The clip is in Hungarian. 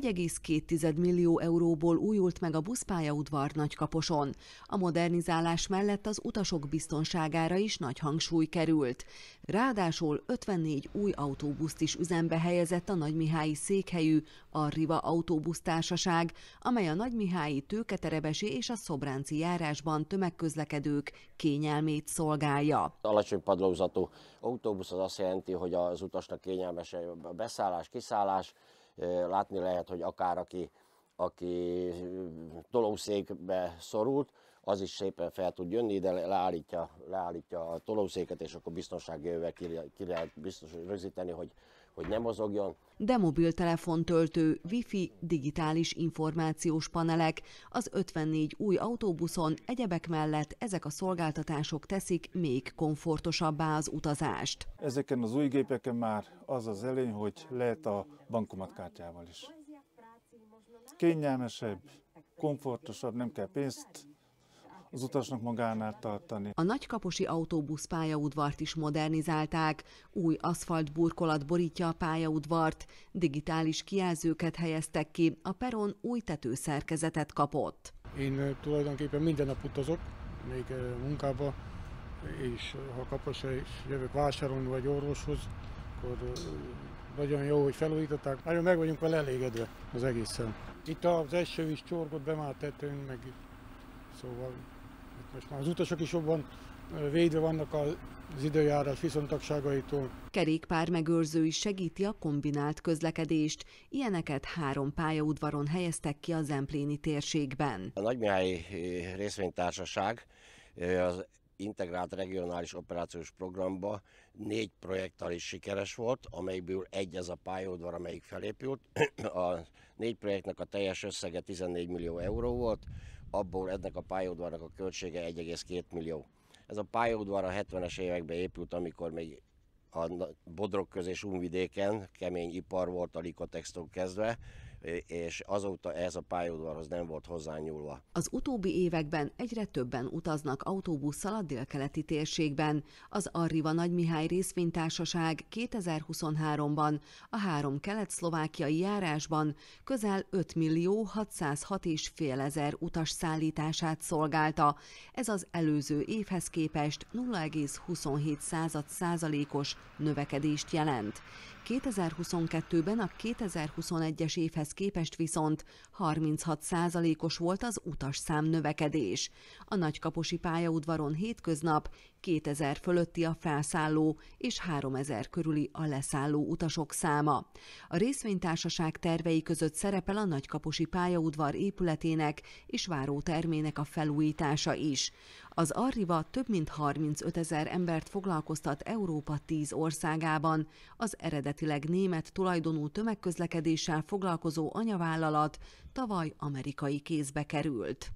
1,2 millió euróból újult meg a buszpályaudvar Nagykaposon. A modernizálás mellett az utasok biztonságára is nagy hangsúly került. Ráadásul 54 új autóbuszt is üzembe helyezett a Nagymihályi székhelyű Arriva Autóbusztársaság, amely a Nagymihályi tőketerebesi és a szobránci járásban tömegközlekedők kényelmét szolgálja. Alacsony padlózatú autóbusz az azt jelenti, hogy az utasnak kényelmes a beszállás, kiszállás, látni lehet, hogy akár aki, aki tolószékbe szorult, az is szépen fel tud jönni, de leállítja, leállítja a tolószéket, és akkor biztonsági jövővel ki, ki lehet biztos rögzíteni, hogy hogy nem mozogjon. De mobiltelefontöltő, wifi, digitális információs panelek, az 54 új autóbuszon egyebek mellett ezek a szolgáltatások teszik még komfortosabbá az utazást. Ezeken az új gépeken már az az előny, hogy lehet a bankomatkártyával is. Kényelmesebb, komfortosabb, nem kell pénzt az utasnak magánál tartani. A nagykaposi autóbusz pályaudvart is modernizálták, új aszfalt burkolat borítja a pályaudvart, digitális kijelzőket helyeztek ki, a peron új tetőszerkezetet kapott. Én tulajdonképpen minden nap utazok, még munkába, és ha kaposra is jövök vásárolni vagy orvoshoz, akkor nagyon jó, hogy felújították. Nagyon meg vagyunk vele elégedve az egészen. Itt az eső is csorgott be már tetőn, meg szóval itt most már az utasok is jobban védve vannak az időjárás viszontagságaitól. Kerékpár megőrző is segíti a kombinált közlekedést. Ilyeneket három pályaudvaron helyeztek ki a Zempléni térségben. A Nagymihály eh, részvénytársaság eh, az integrált regionális operációs programba négy projekttal is sikeres volt, amelyből egy az a pályaudvar, amelyik felépült. A négy projektnek a teljes összege 14 millió euró volt, abból ennek a pályaudvarnak a költsége 1,2 millió. Ez a pályaudvar a 70-es években épült, amikor még a Bodrog közés Unvidéken kemény ipar volt a Likotextól kezdve, és azóta ez a pályaudvarhoz nem volt hozzányúlva. Az utóbbi években egyre többen utaznak autóbusszal a délkeleti térségben. Az Arriva Nagymihály részvénytársaság 2023-ban a három kelet-szlovákiai járásban közel 5 millió 606 és fél ezer utas szállítását szolgálta. Ez az előző évhez képest 0,27 század százalékos növekedést jelent. 2022-ben a 2021-es évhez képest viszont 36%-os volt az utasszám növekedés. A nagykaposi pályaudvaron hétköznap 2000 fölötti a felszálló és 3000 körüli a leszálló utasok száma. A részvénytársaság tervei között szerepel a nagykaposi pályaudvar épületének és várótermének a felújítása is. Az Arriva több mint 35 ezer embert foglalkoztat Európa 10 országában. Az eredetileg német tulajdonú tömegközlekedéssel foglalkozó anyavállalat tavaly amerikai kézbe került.